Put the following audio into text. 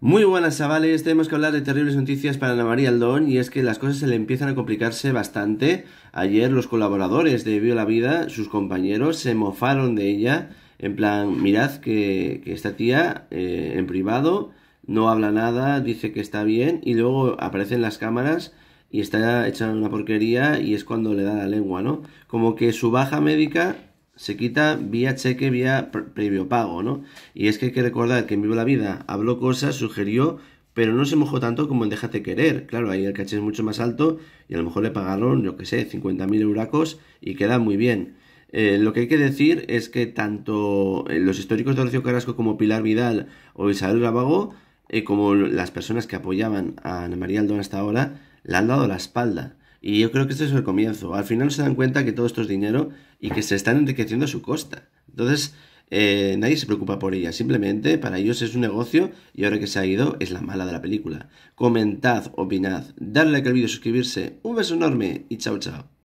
Muy buenas chavales, tenemos que hablar de terribles noticias para Ana María Aldón y es que las cosas se le empiezan a complicarse bastante. Ayer los colaboradores de Vio la Vida, sus compañeros, se mofaron de ella en plan, mirad que, esta tía eh, en privado no habla nada, dice que está bien y luego aparecen las cámaras y está echando una porquería y es cuando le da la lengua, ¿no? Como que su baja médica se quita vía cheque, vía previo pago, ¿no? Y es que hay que recordar que en Vivo la Vida habló cosas, sugirió, pero no se mojó tanto como en Déjate Querer. Claro, ahí el caché es mucho más alto y a lo mejor le pagaron, yo que sé, 50.000 euracos y queda muy bien. Eh, lo que hay que decir es que tanto eh, los históricos de Horacio Carrasco como Pilar Vidal o Isabel Rabago, eh, como las personas que apoyaban a Ana María Aldón hasta ahora, le han dado la espalda. Y yo creo que este es el comienzo. Al final se dan cuenta que todo esto es dinero y que se están enriqueciendo a su costa. Entonces, eh, nadie se preocupa por ella, simplemente para ellos es un negocio y ahora que se ha ido es la mala de la película. Comentad, opinad, darle like al vídeo, suscribirse. Un beso enorme y chao chao.